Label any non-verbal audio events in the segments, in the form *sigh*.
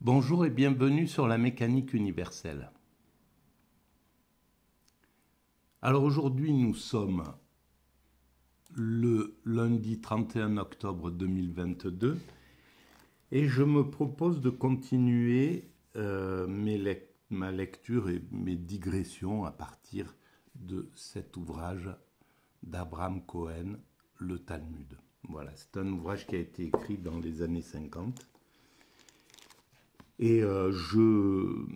Bonjour et bienvenue sur la mécanique universelle. Alors aujourd'hui nous sommes le lundi 31 octobre 2022 et je me propose de continuer euh, ma lecture et mes digressions à partir de cet ouvrage d'Abraham Cohen, Le Talmud. Voilà, c'est un ouvrage qui a été écrit dans les années 50 et euh, je,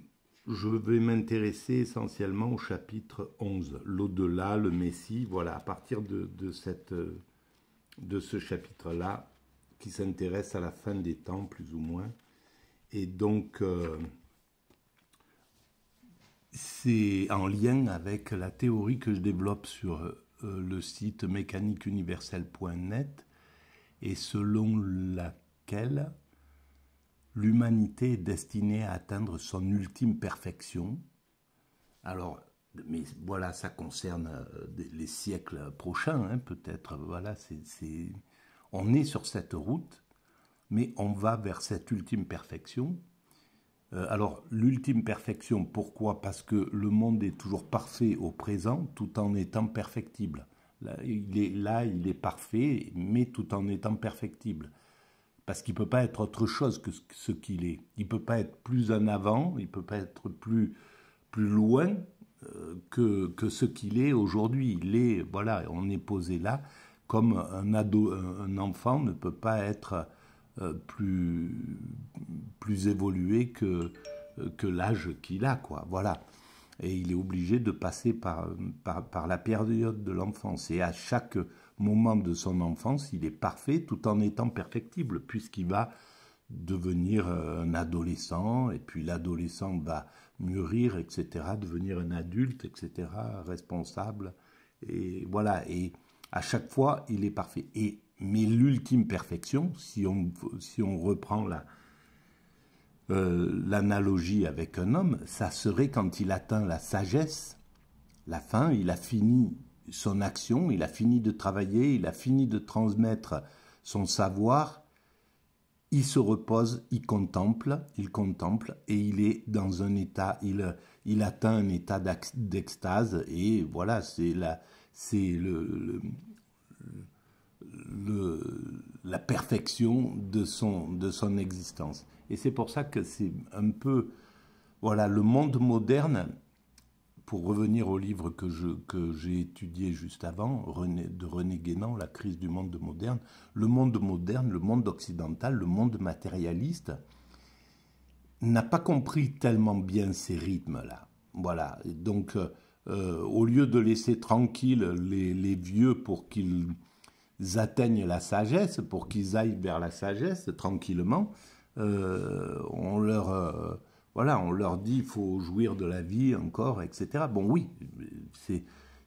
je vais m'intéresser essentiellement au chapitre 11, l'au-delà, le Messie, voilà, à partir de, de, cette, euh, de ce chapitre-là, qui s'intéresse à la fin des temps, plus ou moins. Et donc, euh, c'est en lien avec la théorie que je développe sur le site mécaniqueuniversel.net et selon laquelle l'humanité est destinée à atteindre son ultime perfection. Alors, mais voilà, ça concerne euh, les siècles prochains, hein, peut-être. Voilà, on est sur cette route, mais on va vers cette ultime perfection. Euh, alors, l'ultime perfection, pourquoi Parce que le monde est toujours parfait au présent, tout en étant perfectible. il est, là, il est parfait, mais tout en étant perfectible parce qu'il ne peut pas être autre chose que ce qu'il est. Il ne peut pas être plus en avant, il ne peut pas être plus, plus loin euh, que, que, ce qu'il est aujourd'hui. Il est, voilà, on est posé là comme un, ado, un enfant ne peut pas être euh, plus, plus évolué que, que l'âge qu'il a, quoi. Voilà. Et il est obligé de passer par, par la période de l'enfance. Et à chaque moment de son enfance, il est parfait tout en étant perfectible, puisqu'il va devenir euh, un adolescent, et puis l'adolescent va mûrir, etc., devenir un adulte, etc., responsable. Et voilà, et à chaque fois, il est parfait. Et, mais l'ultime perfection, si on, si on reprend la, euh, l'analogie avec un homme, ça serait quand il atteint la sagesse, la fin, il a fini son action, il a fini de travailler, il a fini de transmettre son savoir, il se repose, il contemple, il contemple et il est dans un état, il, atteint un état d'extase et voilà, c'est la, la perfection de son, de son existence. Et c'est pour ça que c'est un peu, voilà, le monde moderne pour revenir au livre que, je, que j'ai étudié juste avant, René, de René Guénan, La crise du monde moderne, le monde moderne, le monde occidental, le monde matérialiste, n'a pas compris tellement bien ces rythmes-là. Voilà, donc euh, au lieu de laisser tranquilles les, vieux pour qu'ils atteignent la sagesse, pour qu'ils aillent vers la sagesse tranquillement, euh, on leur... Euh, voilà, on leur dit il faut jouir de la vie encore, etc. Bon, oui, c'est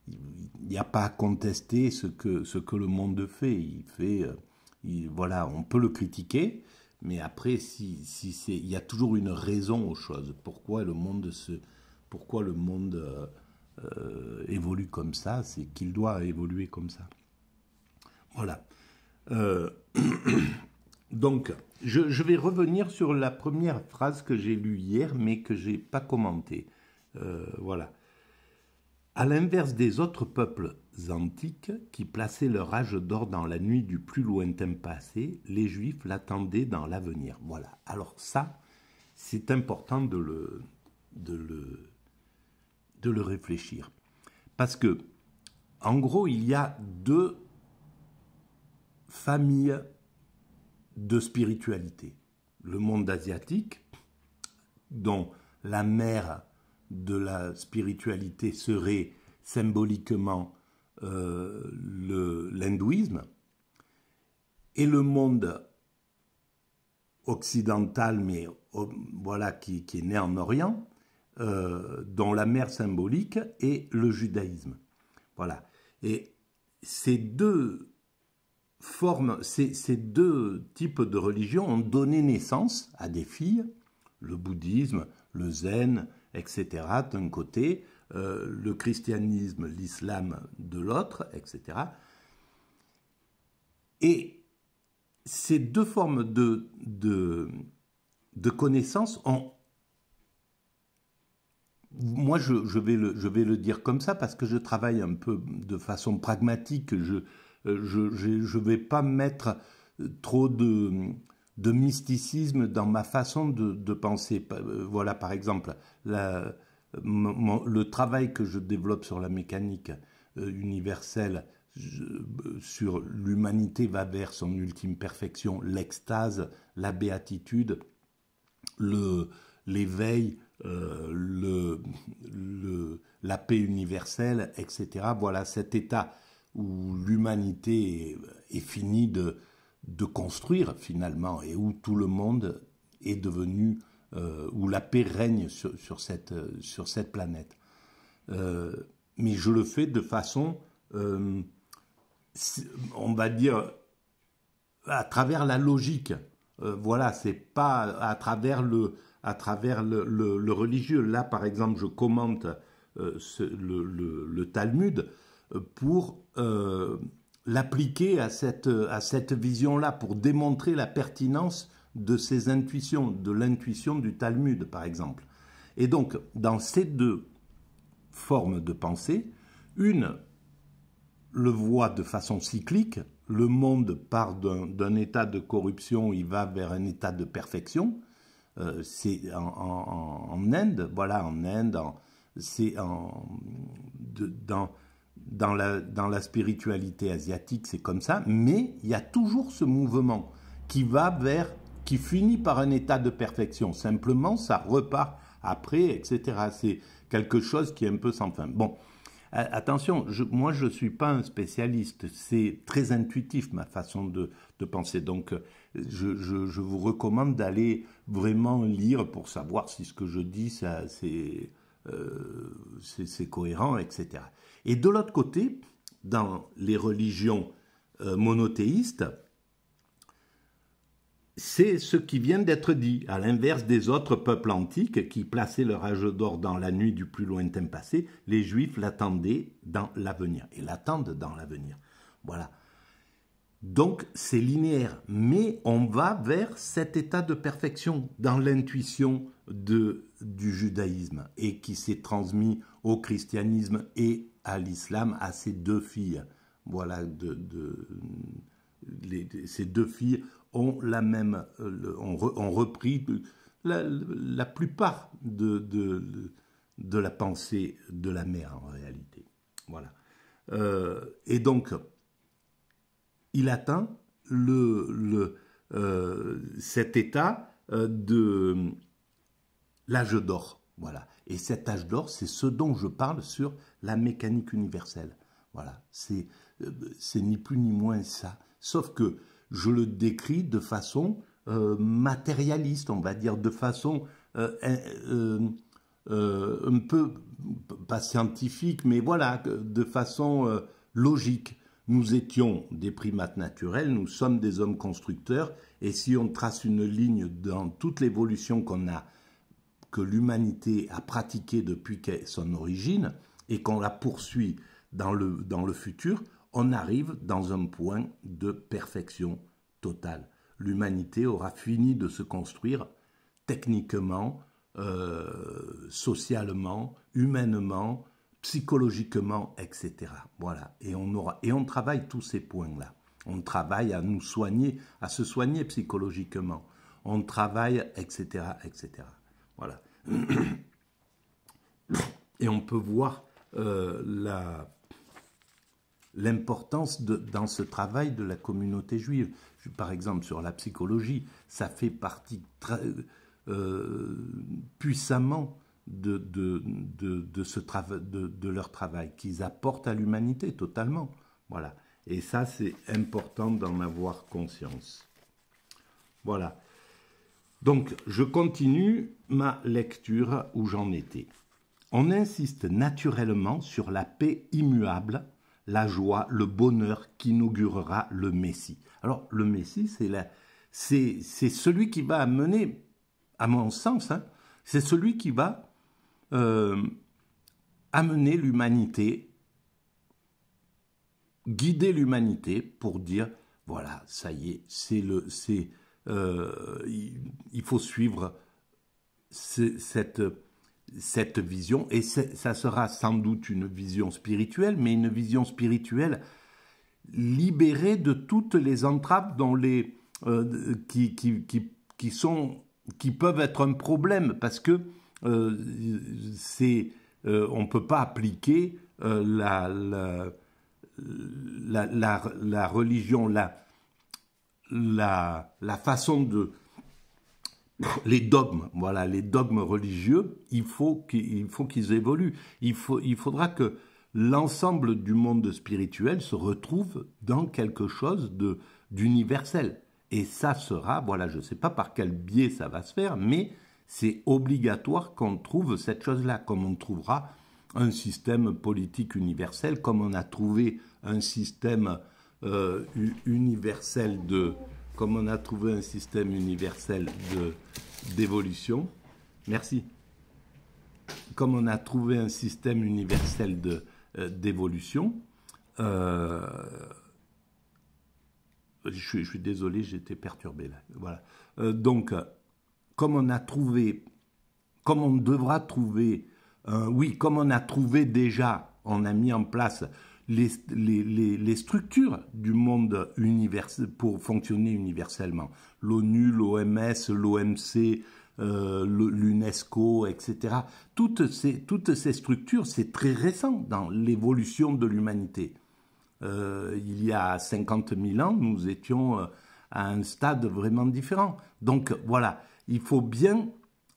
il n'y a pas à contester ce que, ce que le monde fait. Il fait euh, voilà, on peut le critiquer, mais après, si, c'est, il y a toujours une raison aux choses. Pourquoi le monde, se, pourquoi le monde euh, euh, évolue comme ça C'est qu'il doit évoluer comme ça. Voilà. *clears throat* Donc, je, vais revenir sur la première phrase que j'ai lue hier, mais que n'ai pas commentée. Euh, voilà. À l'inverse des autres peuples antiques qui plaçaient leur âge d'or dans la nuit du plus lointain passé, les Juifs l'attendaient dans l'avenir. Voilà. Alors ça, c'est important de le, le, de le réfléchir. Parce que, en gros, il y a deux familles de spiritualité. Le monde asiatique, dont la mère de la spiritualité serait symboliquement euh, l'hindouisme, et le monde occidental, mais oh, voilà, qui, est né en Orient, euh, dont la mère symbolique est le judaïsme. Voilà. Et ces deux formes, ces, deux types de religions ont donné naissance à des filles, le bouddhisme, le zen, etc., d'un côté, euh, le christianisme, l'islam de l'autre, etc. Et ces deux formes de, de, de connaissances ont... Moi, je, vais le, je vais le dire comme ça parce que je travaille un peu de façon pragmatique, je, euh, je ne vais pas mettre euh, trop de, mysticisme dans ma façon de, penser. Euh, voilà, par exemple, le travail que je développe sur la mécanique universelle, sur l'humanité va vers son ultime perfection, l'extase, la béatitude, l'éveil, le, la paix universelle, etc. Voilà cet état où l'humanité est, finie de, de construire finalement et où tout le monde est devenu, euh, où la paix règne sur, sur, cette, sur cette planète. Euh, mais je le fais de façon, euh, on va dire, à travers la logique. voilà, c'est pas à travers le, à travers le, religieux. Là, par exemple, je commente le, Talmud euh, pour euh, l'appliquer à cette, à cette vision-là, pour démontrer la pertinence de ses intuitions, de l'intuition du Talmud, par exemple. Et donc, dans ces deux formes de pensée, une le voit de façon cyclique, le monde part d'un état de corruption, il va vers un état de perfection. Euh, c'est en, en, en, Inde, voilà, en Inde, c'est dans dans la, dans la spiritualité asiatique, c'est comme ça, mais il y a toujours ce mouvement qui va vers, qui finit par un état de perfection. Simplement, ça repart après, etc. C'est quelque chose qui est un peu sans fin. Bon, attention, moi je ne suis pas un spécialiste, c'est très intuitif ma façon de, de penser, donc je, je, je vous recommande d'aller vraiment lire pour savoir si ce que je dis, ça, c'est euh, c'est cohérent, etc. Et de l'autre côté, dans les religions euh, monothéistes, c'est ce qui vient d'être dit, à l'inverse des autres peuples antiques qui plaçaient leur âge d'or dans la nuit du plus lointain passé, les Juifs l'attendaient dans l'avenir, et l'attendent dans l'avenir. Voilà. Donc c'est linéaire, mais on va vers cet état de perfection dans l'intuition, de, du judaïsme et qui s'est transmis au christianisme et à l'islam à ses deux filles. Voilà, de, de ces deux filles ont la même, ont, repris la, plupart de, de, la pensée de la mère en réalité. Voilà. Euh, et donc, il atteint le, le euh, cet état euh, de l'âge d'or. Voilà. Et cet âge d'or, c'est ce dont je parle sur la mécanique universelle. Voilà. C'est euh, ni plus ni moins ça. Sauf que je le décris de façon euh, matérialiste, on va dire, de façon euh, un peu, pas scientifique, mais voilà, de façon logique. Nous étions des primates naturels, nous sommes des hommes constructeurs, et si on trace une ligne dans toute l'évolution qu'on a que l'humanité a pratiqué depuis son origine et qu'on la poursuit dans le, dans le futur, on arrive dans un point de perfection totale. L'humanité aura fini de se construire techniquement, euh, socialement, humainement, psychologiquement, etc. Voilà. Et on, aura, et on travaille tous ces points-là. On travaille à nous soigner, à se soigner psychologiquement. On travaille, etc., etc. Voilà. *coughs* Et on peut voir euh, l'importance dans ce travail de la communauté juive. par exemple, sur la psychologie, ça fait partie euh, puissamment de, de, de, de, leur travail, qu'ils apportent à l'humanité totalement. Voilà. Et ça, c'est important d'en avoir conscience. Voilà. Donc, je continue ma lecture où j'en étais. On insiste naturellement sur la paix immuable, la joie, le bonheur qu'inaugurera le Messie. Alors, le Messie, c'est c'est, celui qui va amener, à mon sens, hein, c'est celui qui va euh, amener l'humanité, guider l'humanité pour dire, voilà, ça y est, c'est le, c'est, euh, il faut suivre cette, cette vision, et ça sera sans doute une vision spirituelle, mais une vision spirituelle libérée de toutes les entraves dont les, euh, qui, qui, qui, qui, sont, qui peuvent être un problème, parce que euh, c'est, on ne peut pas appliquer la la, la, la, religion, la, la, la façon de, les dogmes, voilà, les dogmes religieux, il faut qu'ils évoluent. Il, faut, il, faudra que l'ensemble du monde spirituel se retrouve dans quelque chose d'universel. Et ça sera, voilà, je ne sais pas par quel biais ça va se faire, mais c'est obligatoire qu'on trouve cette chose-là, comme on trouvera un système politique universel, comme on a trouvé un système euh, universel de, comme on a trouvé un système universel de d'évolution, merci. Comme on a trouvé un système universel de euh, d'évolution, euh, je, je, suis désolé, j'étais perturbé là. Voilà. donc, comme on a trouvé, comme on devra trouver, oui, comme on a trouvé déjà, on a mis en place les, structures du monde univers, pour fonctionner universellement. L'ONU, l'OMS, l'OMC, euh, l'UNESCO, etc. Toutes ces, toutes ces structures, c'est très récent dans l'évolution de l'humanité. Euh, il y a 50 000 ans, nous étions euh, à un stade vraiment différent. Donc voilà, il faut bien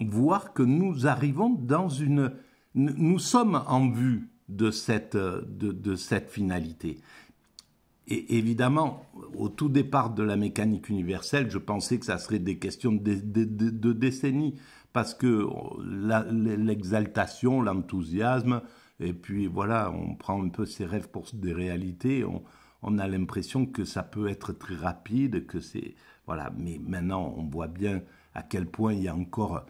voir que nous arrivons dans une... Nous sommes en vue de cette, euh, de, cette finalité. Et évidemment, au tout départ de la mécanique universelle, je pensais que ça serait des questions de, décennies, parce que euh, l'exaltation, l'enthousiasme, et puis voilà, on prend un peu ses rêves pour des réalités, on, on a l'impression que ça peut être très rapide, que c'est... Voilà, mais maintenant, on voit bien à quel point il y a encore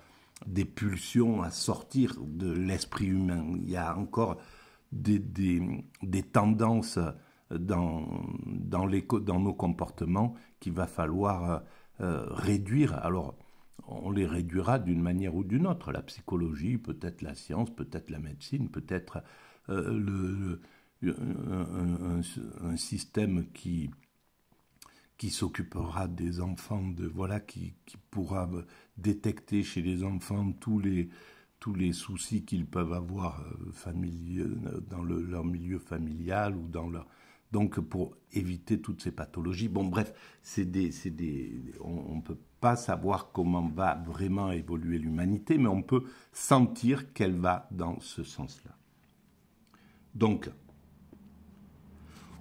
des pulsions à sortir de l'esprit humain, il y a encore des, des, tendances dans, dans, dans, nos comportements qu'il va falloir euh, réduire. Alors, on les réduira d'une manière ou d'une autre. La psychologie, peut-être la science, peut-être la médecine, peut-être euh, euh, un, un, système qui, qui s'occupera des enfants, de, voilà, qui, qui pourra détecter chez les enfants tous les, tous les soucis qu'ils peuvent avoir euh, dans leur milieu familial ou dans leur donc pour éviter toutes ces pathologies. Bon, bref, c'est des, des, on ne peut pas savoir comment va vraiment évoluer l'humanité, mais on peut sentir qu'elle va dans ce sens-là. Donc,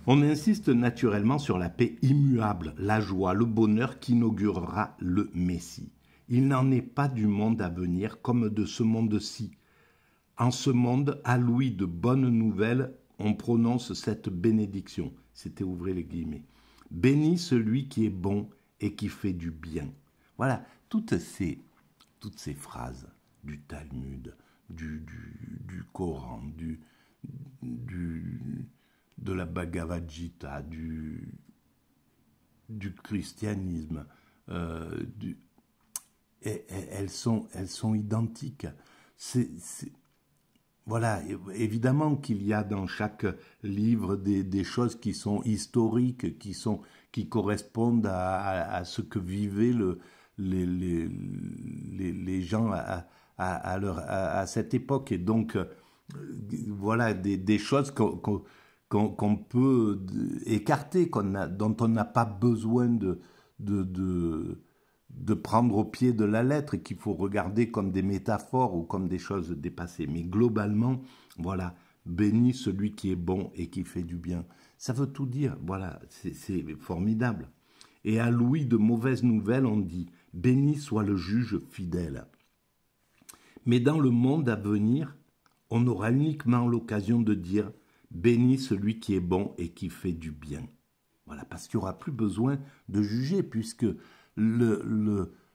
on insiste naturellement sur la paix immuable, la joie, le bonheur inaugurera le Messie. Il n'en est pas du monde à venir comme de ce monde-ci. En ce monde, à lui de bonnes nouvelles, on prononce cette bénédiction. C'était ouvrir les guillemets. Béni celui qui est bon et qui fait du bien. Voilà, toutes ces, toutes ces phrases du Talmud, du, du, Coran, du, du, de la Bhagavad Gita, du, du christianisme, euh, du, et, elles, sont, elles sont identiques. C'est, voilà, évidemment qu'il y a dans chaque livre des, des, choses qui sont historiques, qui, sont, qui correspondent à, à, ce que vivaient le, les, les, les, les, gens à, à leur, cette époque. Et donc, euh, voilà, des, des choses qu'on, peut écarter, qu'on dont on n'a pas besoin de, de de prendre au pied de la lettre et qu'il faut regarder comme des métaphores ou comme des choses dépassées. Mais globalement, voilà, bénis celui qui est bon et qui fait du bien. Ça veut tout dire, voilà, c'est formidable. Et à Louis de mauvaises nouvelles, on dit, béni soit le juge fidèle. Mais dans le monde à venir, on aura uniquement l'occasion de dire, béni celui qui est bon et qui fait du bien. Voilà, parce qu'il n'y aura plus besoin de juger, puisque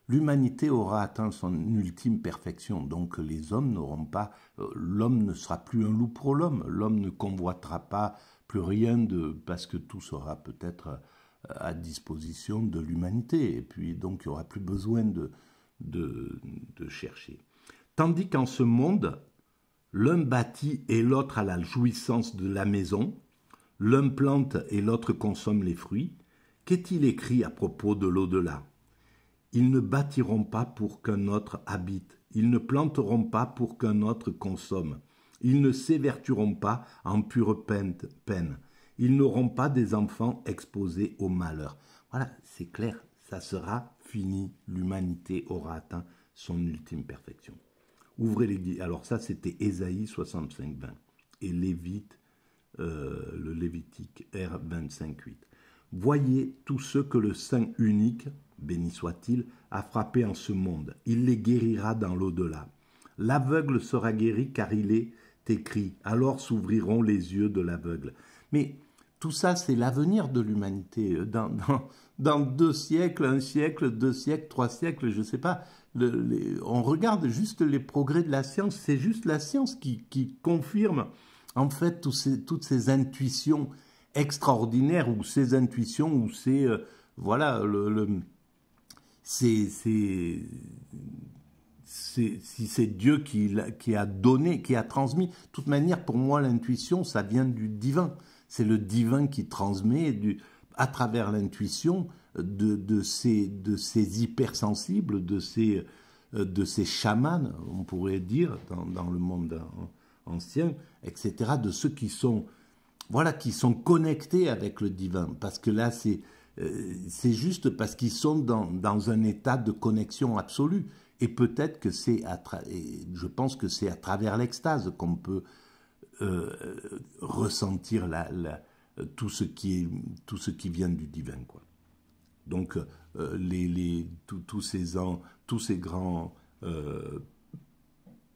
l'humanité aura atteint son ultime perfection. Donc les hommes n'auront pas, euh, l'homme ne sera plus un loup pour l'homme, l'homme ne convoitera pas plus rien de, parce que tout sera peut-être euh, à disposition de l'humanité. Et puis donc il n'y aura plus besoin de, de, de chercher. Tandis qu'en ce monde, l'un bâtit et l'autre a la jouissance de la maison, l'un plante et l'autre consomme les fruits, qu'est-il écrit à propos de l'au-delà ils ne bâtiront pas pour qu'un autre habite, ils ne planteront pas pour qu'un autre consomme, ils ne s'évertueront pas en pure peine, ils n'auront pas des enfants exposés au malheur. Voilà, c'est clair, ça sera fini, l'humanité aura atteint son ultime perfection. Ouvrez les guillemets. Alors ça, c'était Ésaïe 65, 20 et Lévite, euh, le Lévitique R25, 8. Voyez tous ceux que le Saint unique béni soit-il, a frappé en ce monde. Il les guérira dans l'au-delà. L'aveugle sera guéri car il est écrit. Alors s'ouvriront les yeux de l'aveugle. Mais tout ça, c'est l'avenir de l'humanité. Dans, deux siècles, un siècle, deux siècles, trois siècles, je ne sais pas, on regarde juste les progrès de la science. C'est juste la science qui, confirme en fait toutes ces intuitions extraordinaires ou ces intuitions ou ces... Euh, voilà, le c'est si c'est Dieu qui, a donné, qui a transmis. De toute manière, pour moi, l'intuition, ça vient du divin. C'est le divin qui transmet du, à travers l'intuition euh, de, ces, de ces hypersensibles, de ces, euh, de ces chamans, on pourrait dire, dans, dans le monde ancien, etc., de ceux qui sont, voilà, qui sont connectés avec le divin. Parce que là, c'est euh, c'est juste parce qu'ils sont dans, un état de connexion absolue. Et peut-être que c'est, je pense que c'est à travers l'extase qu'on peut euh, ressentir tout, ce qui vient du divin. Donc, euh, tous ces, tous ces grands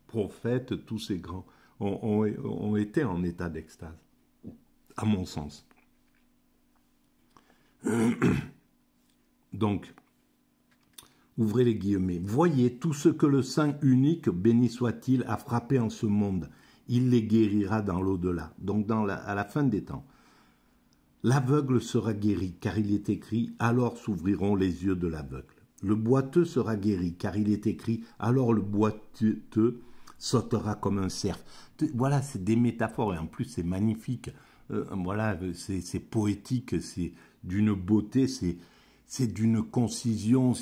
prophètes, tous ces grands, ont été en état d'extase, à mon sens. *coughs* Donc, ouvrez les guillemets, voyez tout ce que le Saint unique, béni soit-il, a frappé en ce monde. Il les guérira dans l'au-delà, donc dans à la fin des temps. L'aveugle sera guéri, car il est écrit, alors s'ouvriront les yeux de l'aveugle. Le boiteux sera guéri, car il est écrit, alors le boiteux sautera comme un cerf. Voilà, c'est des métaphores, et en plus c'est magnifique. Euh, voilà, c'est poétique, c'est d'une beauté, c'est d'une concision,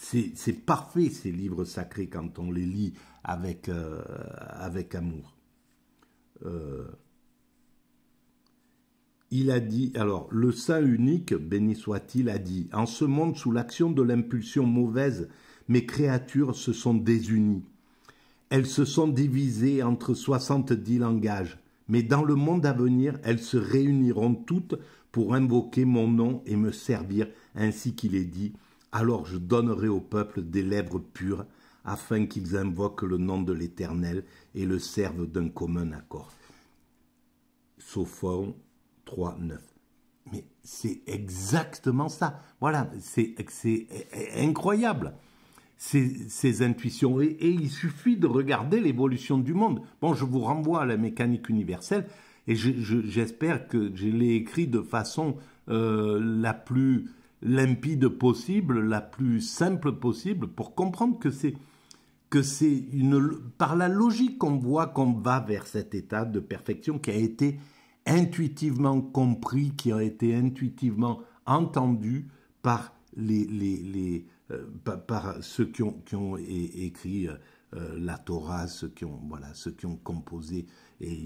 c'est parfait ces livres sacrés quand on les lit avec, euh, avec amour. Euh, il a dit, alors, le Saint unique, béni soit-il, a dit, en ce monde sous l'action de l'impulsion mauvaise, mes créatures se sont désunies. Elles se sont divisées entre soixante-dix langages, mais dans le monde à venir, elles se réuniront toutes pour invoquer mon nom et me servir ainsi qu'il est dit, alors je donnerai au peuple des lèvres pures, afin qu'ils invoquent le nom de l'Éternel et le servent d'un commun accord. Sophon 3, 9. Mais c'est exactement ça. Voilà, c'est incroyable. Ces, ces, intuitions. et, il suffit de regarder l'évolution du monde. Bon, je vous renvoie à la mécanique universelle, et j'espère que je l'ai écrit de façon euh, la plus limpide possible, la plus simple possible, pour comprendre que c'est que c'est une par la logique qu'on voit qu'on va vers cet état de perfection qui a été intuitivement compris, qui a été intuitivement entendu par les, les, euh, ceux qui ont, qui ont écrit euh, la Torah, ceux qui ont voilà, ceux qui ont composé et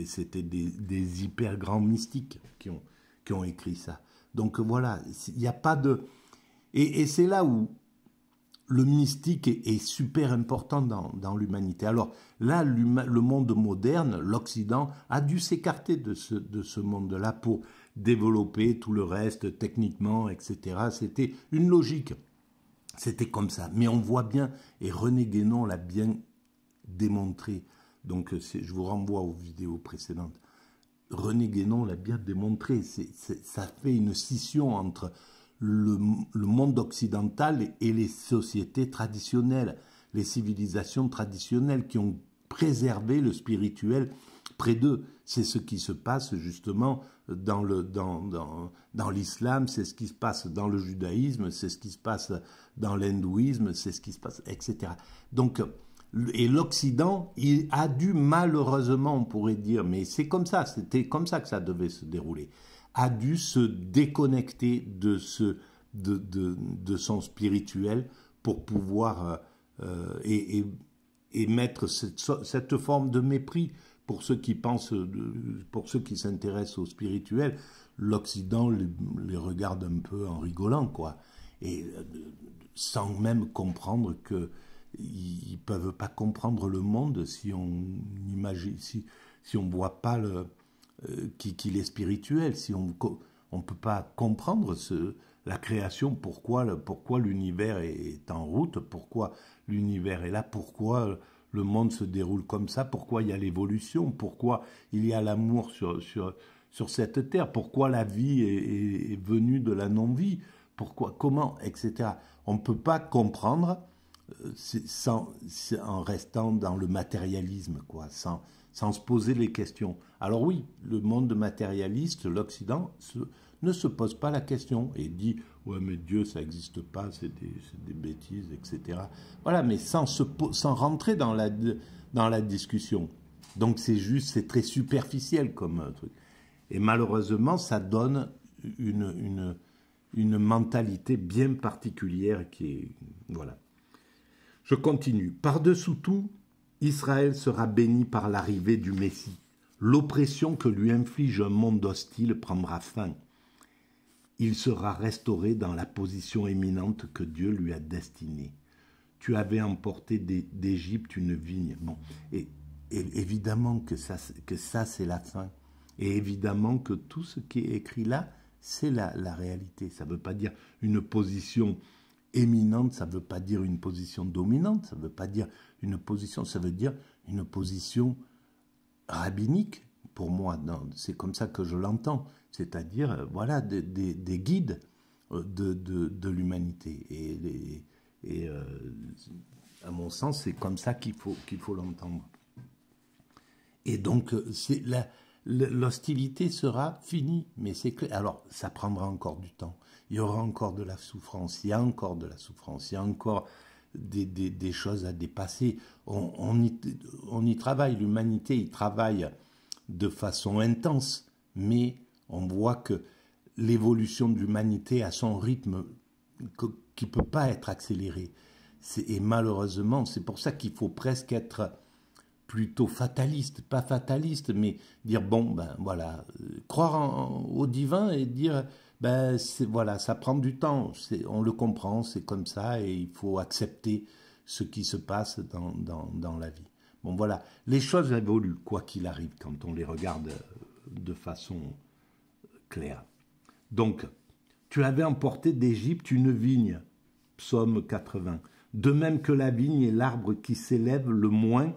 c'était des, hyper grands mystiques qui ont, écrit ça. Donc voilà, il n'y a pas de... Et, c'est là où le mystique est, super important dans, l'humanité. Alors là, le monde moderne, l'Occident, a dû s'écarter de ce, de ce monde-là pour développer tout le reste techniquement, etc. C'était une logique. C'était comme ça. Mais on voit bien, et René Guénon l'a bien démontré, donc euh, je vous renvoie aux vidéos précédentes. René Guénon l'a bien démontré, ça fait une scission entre le, monde occidental et les sociétés traditionnelles, les civilisations traditionnelles qui ont préservé le spirituel près d'eux. C'est ce qui se passe justement dans dans, dans l'islam, c'est ce qui se passe dans le judaïsme, c'est ce qui se passe dans l'hindouisme, c'est ce qui se passe, etc. Donc et l'Occident il a dû malheureusement, on pourrait dire, mais c'est comme ça, c'était comme ça que ça devait se dérouler, a dû se déconnecter de, ce, de, de, de son spirituel pour pouvoir euh, euh et, et, mettre cette, forme de mépris pour ceux qui pensent, euh, pour ceux qui s'intéressent au spirituel. L'Occident les, les, regarde un peu en rigolant, quoi, et euh, sans même comprendre que ils peuvent pas comprendre le monde si on imagine, si, si on voit pas le euh, qu'il est spirituel, si on on peut pas comprendre ce, la création, pourquoi pourquoi l'univers est en route, pourquoi l'univers est là, pourquoi le monde se déroule comme ça, pourquoi il y a l'évolution, pourquoi il y a l'amour sur, sur, sur cette terre, pourquoi la vie est, est venue de la non-vie, pourquoi, comment, etc. On ne peut pas comprendre sans, en restant dans le matérialisme, quoi, sans, sans se poser les questions. Alors oui, le monde matérialiste, l'Occident, ne se pose pas la question et dit ouais mais Dieu ça n'existe pas, c'est des, des, bêtises, etc. Voilà, mais sans, se, sans rentrer dans la, dans la discussion. Donc c'est juste, c'est très superficiel comme euh, truc. Et malheureusement, ça donne une, une, une mentalité bien particulière qui est... Voilà. Je continue. Par-dessous tout, Israël sera béni par l'arrivée du Messie. L'oppression que lui inflige un monde hostile prendra fin. Il sera restauré dans la position éminente que Dieu lui a destinée. Tu avais emporté d'Égypte une vigne. Bon, et, évidemment que ça, que ça c'est la fin. Et évidemment que tout ce qui est écrit là, c'est la, la réalité. Ça ne veut pas dire une position éminente, ça ne veut pas dire une position dominante, ça ne veut pas dire une position, ça veut dire une position rabbinique pour moi. C'est comme ça que je l'entends, c'est-à-dire euh, voilà des, guides euh, de, l'humanité. Et, euh, à mon sens, c'est comme ça qu'il faut qu'il faut l'entendre. Et donc l'hostilité sera finie, mais c'est clair. Alors ça prendra encore du temps il y aura encore de la souffrance, il y a encore de la souffrance, il y a encore des, choses à dépasser. On, on, y, travaille, l'humanité y travaille de façon intense, mais on voit que l'évolution de l'humanité a son rythme qui ne peut pas être accéléré. Et malheureusement, c'est pour ça qu'il faut presque être plutôt fataliste, pas fataliste, mais dire bon, ben voilà, euh, croire au divin et dire ben voilà, ça prend du temps. On le comprend, c'est comme ça, et il faut accepter ce qui se passe dans, dans, la vie. Bon voilà, les choses évoluent quoi qu'il arrive quand on les regarde euh, de façon euh, claire. Donc, tu avais emporté d'Égypte une vigne, psaume 80. De même que la vigne est l'arbre qui s'élève le moins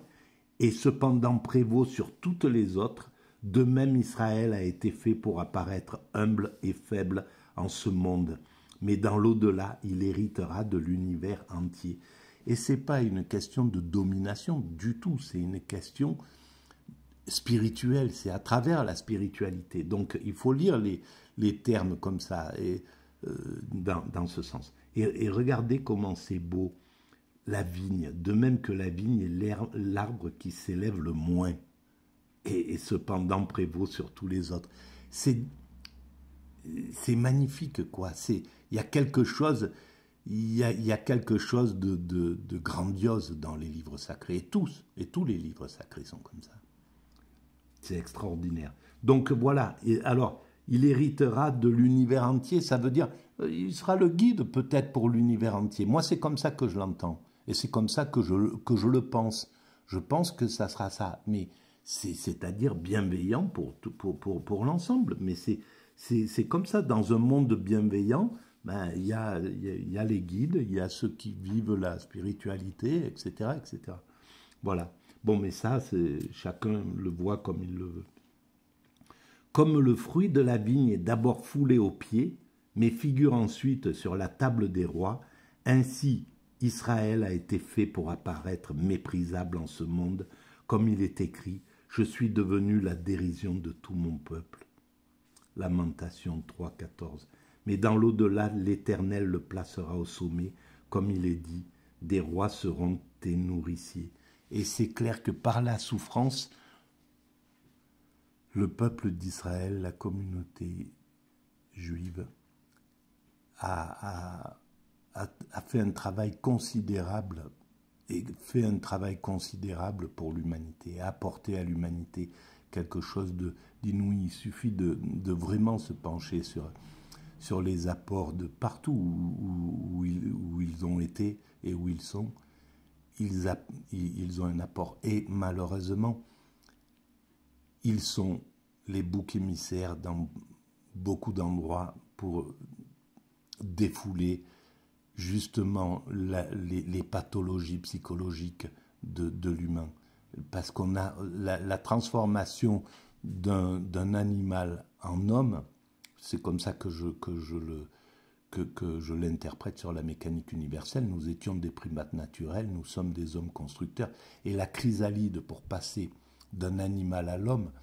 et cependant prévaut sur toutes les autres, de même Israël a été fait pour apparaître humble et faible en ce monde, mais dans l'au-delà, il héritera de l'univers entier. Et c'est pas une question de domination du tout, c'est une question spirituelle, c'est à travers la spiritualité. Donc il faut lire les, termes comme ça, et, euh, dans, ce sens. et regardez comment c'est beau la vigne, de même que la vigne est l'arbre qui s'élève le moins et, cependant prévaut sur tous les autres. C'est c'est magnifique, quoi. C'est il y a quelque chose, il y a, quelque chose de, grandiose dans les livres sacrés. Et tous, et tous les livres sacrés sont comme ça. C'est extraordinaire. Donc voilà. alors, il héritera de l'univers entier. Ça veut dire, euh, il sera le guide peut-être pour l'univers entier. Moi, c'est comme ça que je l'entends, et c'est comme ça que je que je le pense. Je pense que ça sera ça. Mais c'est-à-dire bienveillant pour, pour, pour, l'ensemble. Mais c'est c'est comme ça, dans un monde bienveillant, ben, il y, a, il y, a, les guides, il y a ceux qui vivent la spiritualité, etc. etc. Voilà. Bon, mais ça, c'est chacun le voit comme il le veut. Comme le fruit de la vigne est d'abord foulé aux pieds, mais figure ensuite sur la table des rois, ainsi Israël a été fait pour apparaître méprisable en ce monde, comme il est écrit je suis devenu la dérision de tout mon peuple. Lamentation 3.14. Mais dans l'au-delà, l'Éternel le placera au sommet, comme il est dit, des rois seront tes nourriciers. Et c'est clair que par la souffrance, le peuple d'Israël, la communauté juive, a, a, a fait un travail considérable et fait un travail considérable pour l'humanité, apporter à l'humanité quelque chose d'inouï. Il suffit de, vraiment se pencher sur, sur les apports de partout où, ils, ont été et où ils sont. ils ont un apport. Et malheureusement, ils sont les boucs émissaires dans beaucoup d'endroits pour défouler justement les, pathologies psychologiques de, l'humain. Parce qu'on a la, transformation d'un animal en homme, c'est comme ça que je, que je le que, je l'interprète sur la mécanique universelle, nous étions des primates naturels, nous sommes des hommes constructeurs, et la chrysalide pour passer d'un animal à l'homme,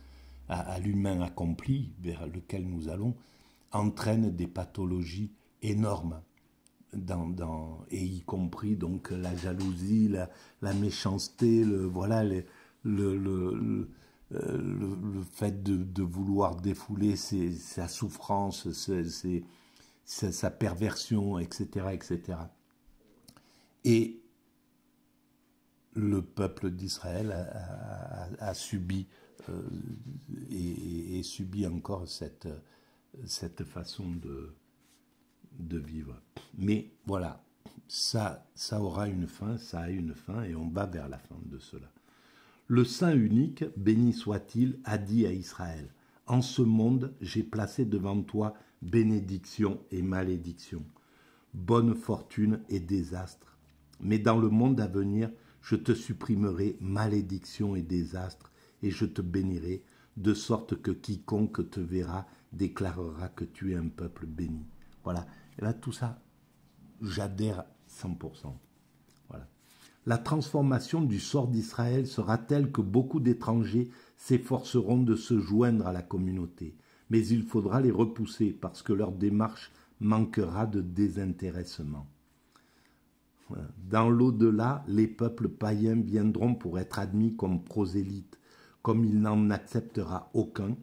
à l'humain accompli vers lequel nous allons, entraîne des pathologies énormes dans, et y compris donc la jalousie, la, méchanceté, le, voilà, le le, euh, le, le, fait de, vouloir défouler sa souffrance, sa, perversion, etc., etc. Et le peuple d'Israël a, subi euh, et, et, subit encore cette, cette façon de, de vivre. Mais voilà, ça, ça aura une fin, ça a une fin, et on va vers la fin de cela. Le Saint unique, béni soit-il, a dit à Israël, En ce monde, j'ai placé devant toi bénédiction et malédiction, bonne fortune et désastre. Mais dans le monde à venir, je te supprimerai malédiction et désastre, et je te bénirai, de sorte que quiconque te verra déclarera que tu es un peuple béni. Voilà, là, tout ça, j'adhère 100%. Voilà. La transformation du sort d'Israël sera telle que beaucoup d'étrangers s'efforceront de se joindre à la communauté, mais il faudra les repousser parce que leur démarche manquera de désintéressement. Dans l'au-delà, les peuples païens viendront pour être admis comme prosélytes, comme il n'en acceptera aucun,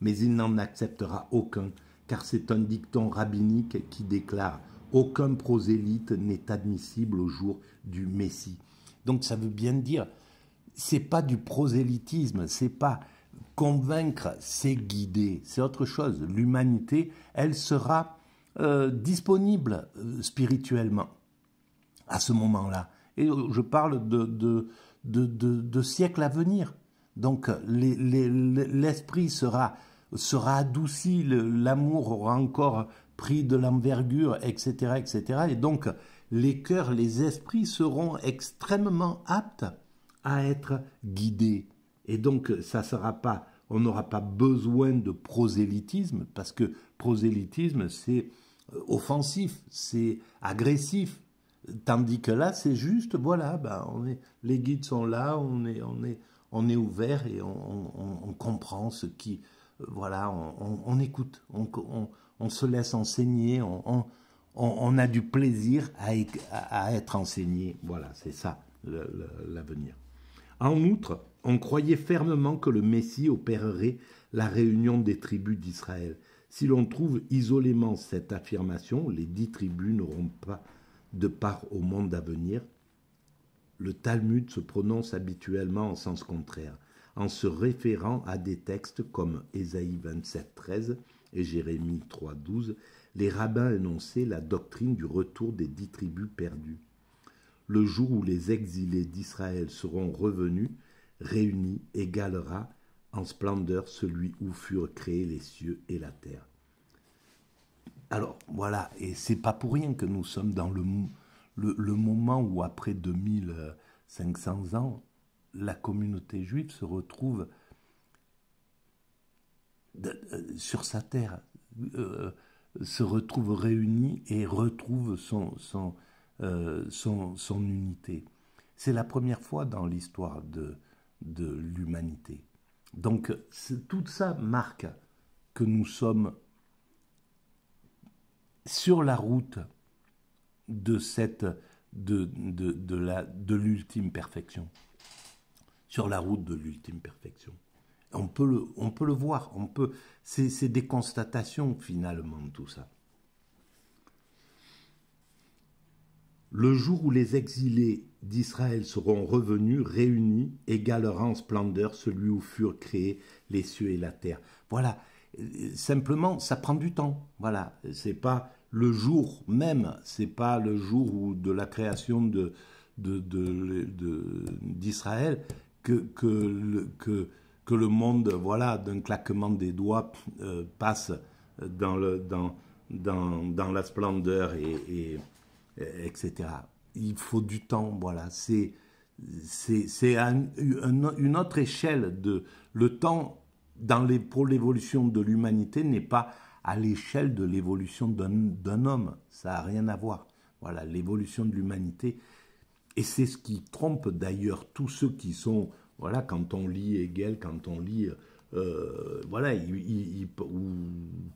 mais il n'en acceptera aucun car c'est un dicton rabbinique qui déclare Aucun prosélyte n'est admissible au jour du Messie. Donc ça veut bien dire, c'est pas du prosélytisme, c'est pas convaincre, c'est guider, c'est autre chose. L'humanité, elle sera euh, disponible euh, spirituellement à ce moment-là. Et euh, je parle de, de, siècles à venir. Donc l'esprit sera sera adouci, l'amour aura encore pris de l'envergure, etc., etc. Et donc, les cœurs, les esprits seront extrêmement aptes à être guidés. Et donc, ça sera pas, on n'aura pas besoin de prosélytisme, parce que prosélytisme, c'est euh, offensif, c'est agressif. Tandis que là, c'est juste, voilà, ben, on les guides sont là, on est, on est, on est ouvert et on comprend ce qui, voilà, on, écoute, on, se laisse enseigner, on, a du plaisir à être enseigné. Voilà, c'est ça l'avenir. En outre, on croyait fermement que le Messie opérerait la réunion des tribus d'Israël. Si l'on trouve isolément cette affirmation, les dix tribus n'auront pas de part au monde à venir. Le Talmud se prononce habituellement en sens contraire en se référant à des textes comme Ésaïe 27.13 et Jérémie 3.12, les rabbins annonçaient la doctrine du retour des dix tribus perdues. Le jour où les exilés d'Israël seront revenus, réunis, égalera en splendeur celui où furent créés les cieux et la terre. Alors voilà, et c'est pas pour rien que nous sommes dans le, le moment où après 2500 ans, la communauté juive se retrouve euh, sur sa terre, euh, se retrouve réunie et retrouve euh, son, unité. C'est la première fois dans l'histoire de, de l'humanité. Donc tout ça marque que nous sommes sur la route de cette de, de, l'ultime perfection sur la route de l'ultime perfection. On peut le, on peut le voir, on peut. C'est des constatations finalement tout ça. Le jour où les exilés d'Israël seront revenus, réunis, égalera en splendeur celui où furent créés les cieux et la terre. Voilà. Simplement, ça prend du temps. Voilà. C'est pas le jour même, c'est pas le jour où de la création de d'Israël, de, de, que, que, le, que, que le monde, voilà, d'un claquement des doigts euh, passe dans, le, dans, dans, dans la splendeur, et, etc. Il faut du temps, voilà. C'est, c'est, c'est une autre échelle de... Le temps, dans les, pour l'évolution de l'humanité, n'est pas à l'échelle de l'évolution d'un, d'un homme. Ça n'a rien à voir. Voilà, l'évolution de l'humanité, et c'est ce qui trompe d'ailleurs tous ceux qui sont, voilà, quand on lit Hegel, quand on lit, euh, voilà, ou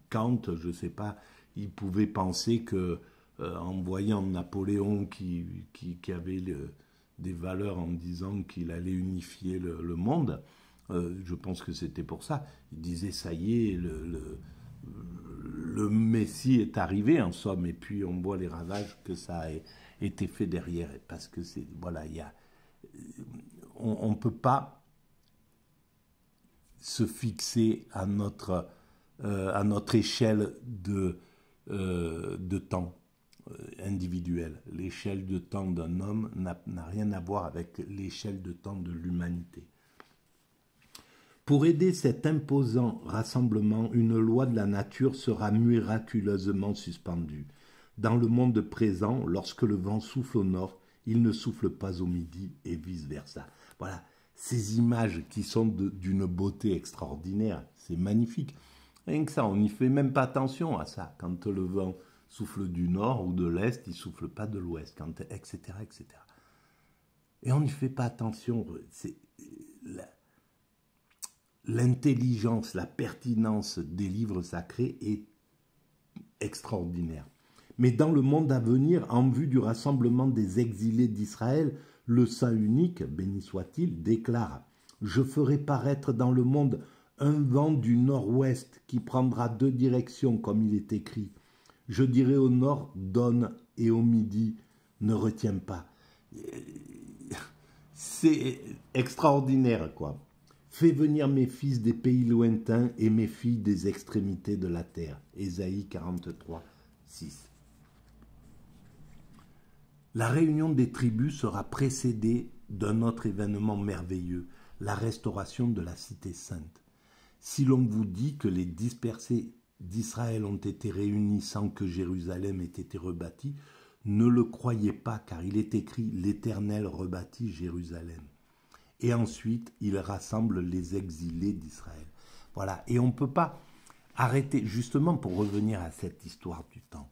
Kant, je ne sais pas, il pouvait penser que euh, en voyant Napoléon qui, qui, avait des valeurs en disant qu'il allait unifier le, monde, euh, je pense que c'était pour ça, il disait ça y est, le, le le Messie est arrivé en somme, et puis on voit les ravages que ça a, été fait derrière. Parce que c'est. Voilà, il euh, On ne peut pas se fixer à notre, euh, à notre échelle de, euh, de temps individuel. L'échelle de temps d'un homme n'a rien à voir avec l'échelle de temps de l'humanité. Pour aider cet imposant rassemblement, une loi de la nature sera miraculeusement suspendue. Dans le monde présent, lorsque le vent souffle au nord, il ne souffle pas au midi et vice-versa. Voilà, ces images qui sont d'une beauté extraordinaire, c'est magnifique. Rien que ça, on n'y fait même pas attention à ça. Quand le vent souffle du nord ou de l'est, il souffle pas de l'ouest, etc., etc. Et on n'y fait pas attention. l'intelligence, la pertinence des livres sacrés est extraordinaire mais dans le monde à venir, en vue du rassemblement des exilés d'Israël, le Saint unique, béni soit-il, déclare Je ferai paraître dans le monde un vent du nord-ouest qui prendra deux directions, comme il est écrit. Je dirai au nord, donne, et au midi, ne retiens pas. C'est extraordinaire, quoi. Fais venir mes fils des pays lointains et mes filles des extrémités de la terre. Ésaïe 43, 6. La réunion des tribus sera précédée d'un autre événement merveilleux, la restauration de la cité sainte. Si l'on vous dit que les dispersés d'Israël ont été réunis sans que Jérusalem ait été rebâtie, ne le croyez pas, car il est écrit L'Éternel rebâtit Jérusalem. Et ensuite, il rassemble les exilés d'Israël. Voilà, et on ne peut pas arrêter, justement pour revenir à cette histoire du temps.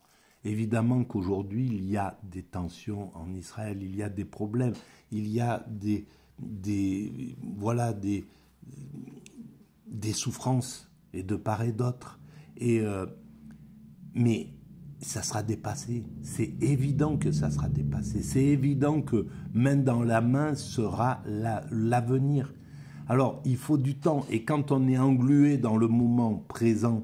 Évidemment qu'aujourd'hui, il y a des tensions en Israël, il y a des problèmes, il y a des, des, voilà, des, des souffrances et de part et d'autre. Euh, mais ça sera dépassé. C'est évident que ça sera dépassé. C'est évident que main dans la main sera l'avenir. Alors, il faut du temps. Et quand on est englué dans le moment présent,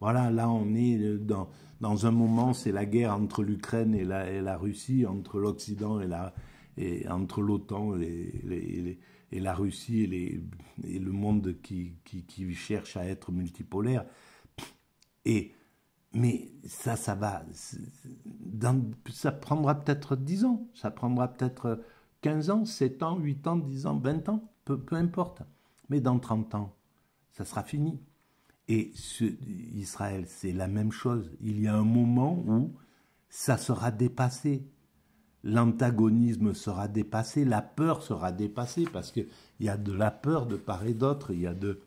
voilà, là, on est euh, dans, dans un moment, c'est la guerre entre l'Ukraine et la, et la, Russie, entre l'Occident et la et entre l'OTAN et, et, la Russie et, les, le monde qui, qui, qui, cherche à être multipolaire. Et, mais ça, ça va. ça prendra peut-être 10 ans, ça prendra peut-être 15 ans, 7 ans, 8 ans, 10 ans, 20 ans, peu importe. Mais dans 30 ans, ça sera fini. Et Israël, c'est la même chose. Il y a un moment où ça sera dépassé. L'antagonisme sera dépassé, la peur sera dépassée, parce qu'il y a de la peur de part et d'autre, il y a de.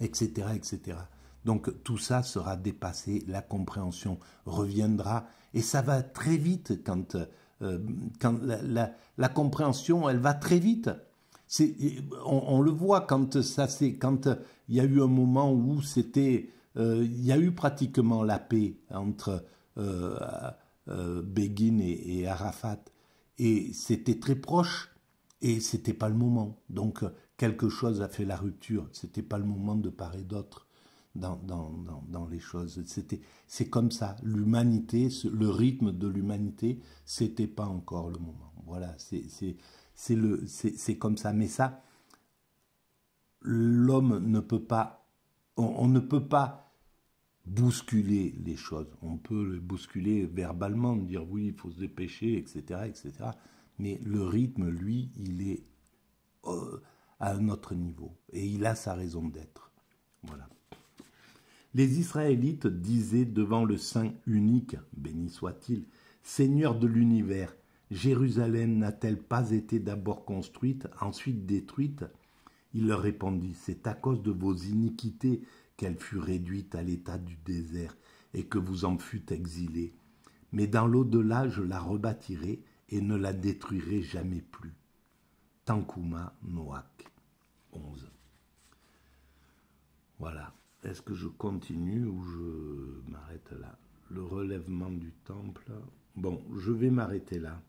etc. etc. Donc tout ça sera dépassé, la compréhension reviendra, et ça va très vite quand, euh, quand la compréhension, elle va très vite on, le voit quand ça c'est quand il y a eu un moment où c'était euh, il y a eu pratiquement la paix entre euh, euh Begin et, Arafat et c'était très proche et c'était pas le moment. Donc quelque chose a fait la rupture. C'était pas le moment de part et d'autre dans, dans, dans, les choses. C'était c'est comme ça. L'humanité, le rythme de l'humanité, c'était pas encore le moment. Voilà, c'est c'est, comme ça. Mais ça, l'homme ne peut pas, on, ne peut pas bousculer les choses. On peut le bousculer verbalement, dire oui, il faut se dépêcher, etc., etc. Mais le rythme, lui, il est euh, à un autre niveau et il a sa raison d'être. Voilà. Les Israélites disaient devant le Saint unique, béni soit-il, Seigneur de l'univers, Jérusalem n'a-t-elle pas été d'abord construite, ensuite détruite Il leur répondit, C'est à cause de vos iniquités qu'elle fut réduite à l'état du désert et que vous en fûtes exilés. Mais dans l'au-delà, je la rebâtirai et ne la détruirai jamais plus. Tankuma Noak 11. Voilà. Est-ce que je continue ou je m'arrête là Le relèvement du temple. Bon, je vais m'arrêter là.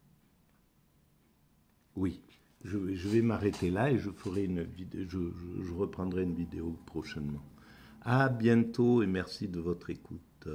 Oui, je, vais m'arrêter là et je, ferai une vidéo, je, je reprendrai une vidéo prochainement. À bientôt et merci de votre écoute.